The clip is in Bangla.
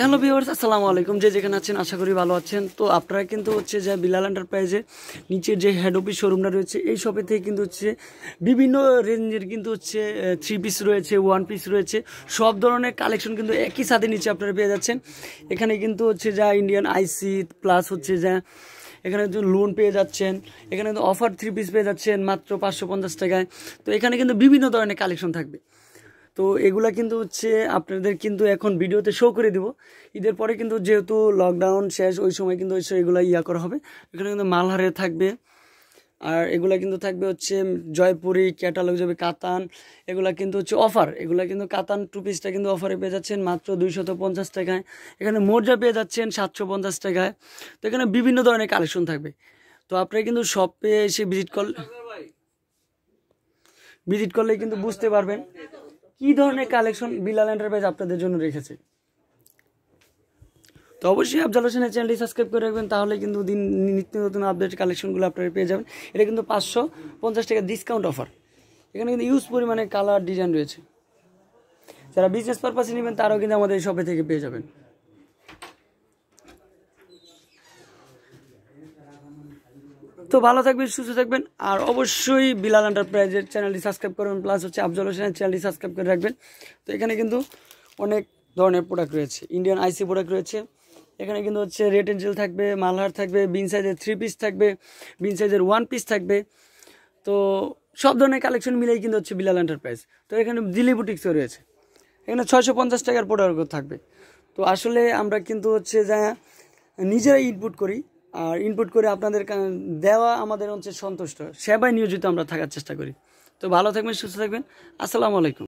হ্যালো ভিউয়ার্স আসসালামু আলাইকুম যে যেখানে আছেন আশা করি ভালো আছেন তো আপনারা কিন্তু হচ্ছে যে বিলাল এন্টারপ্রাইজে নিচের যে হেড অফিস শোরুমটা রয়েছে এই শপে থেকে কিন্তু হচ্ছে বিভিন্ন রেঞ্জের কিন্তু হচ্ছে থ্রি পিস রয়েছে ওয়ান পিস রয়েছে সব ধরনের কালেকশন কিন্তু একই সাথে নিচে আপনারা পেয়ে যাচ্ছেন এখানে কিন্তু হচ্ছে যা ইন্ডিয়ান আইসি প্লাস হচ্ছে যা এখানে কিন্তু লোন পেয়ে যাচ্ছেন এখানে কিন্তু অফার থ্রি পিস পেয়ে যাচ্ছেন মাত্র পাঁচশো পঞ্চাশ টাকায় তো এখানে কিন্তু বিভিন্ন ধরনের কালেকশন থাকবে তো এগুলো কিন্তু হচ্ছে আপনাদের কিন্তু এখন ভিডিওতে শো করে দিব ঈদের পরে কিন্তু যেহেতু লকডাউন শেষ ওই সময় কিন্তু ওই এগুলো ইয়া করা হবে এখানে কিন্তু মালহারে থাকবে আর এগুলা কিন্তু থাকবে হচ্ছে জয়পুরি ক্যাটালগ যাবে কাতান এগুলা কিন্তু হচ্ছে অফার এগুলা কিন্তু কাতান টু পিসটা কিন্তু অফারে পেয়ে যাচ্ছেন মাত্র দুইশত পঞ্চাশ টাকায় এখানে মোর্জা পেয়ে যাচ্ছেন সাতশো পঞ্চাশ টাকায় তো এখানে বিভিন্ন ধরনের কালেকশন থাকবে তো আপনারা কিন্তু শপে এসে ভিজিট করলে ভিজিট করলে কিন্তু বুঝতে পারবেন কি ধরনের কালেকশন বিলাল এন্টারপ্রাইজ আপনাদের জন্য রেখেছে তো অবশ্যই আফজাল হোসেনের চ্যানেলটি সাবস্ক্রাইব করে রাখবেন তাহলে কিন্তু দিন নিত্য নতুন আপডেট কালেকশনগুলো আপনারা পেয়ে যাবেন এটা কিন্তু পাঁচশো পঞ্চাশ টাকা ডিসকাউন্ট অফার এখানে কিন্তু ইউজ পরিমাণে কালার ডিজাইন রয়েছে যারা বিজনেস পারপাসে নেবেন তারাও কিন্তু আমাদের এই শপে থেকে পেয়ে যাবেন তো ভালো থাকবেন সুস্থ থাকবেন আর অবশ্যই বিলাল এন্টারপ্রাইজের চ্যানেলটি সাবস্ক্রাইব করবেন প্লাস হচ্ছে আফজল হোসেনের চ্যানেলটি সাবস্ক্রাইব করে রাখবেন তো এখানে কিন্তু অনেক ধরনের প্রোডাক্ট রয়েছে ইন্ডিয়ান আইসি প্রোডাক্ট রয়েছে এখানে কিন্তু হচ্ছে রেড এঞ্জেল থাকবে মালহার থাকবে বিন সাইজের থ্রি পিস থাকবে বিন সাইজের ওয়ান পিস থাকবে তো সব ধরনের কালেকশন মিলেই কিন্তু হচ্ছে বিলাল এন্টারপ্রাইজ তো এখানে দিল্লি বুটিক্সও রয়েছে এখানে ছয়শো পঞ্চাশ টাকার প্রোডাক্ট থাকবে তো আসলে আমরা কিন্তু হচ্ছে যা নিজেরাই ইনপুট করি আর ইনপুট করে আপনাদের দেওয়া আমাদের অঞ্চল সন্তুষ্ট সেবায় নিয়োজিত আমরা থাকার চেষ্টা করি তো ভালো থাকবেন সুস্থ থাকবেন আসসালামু আলাইকুম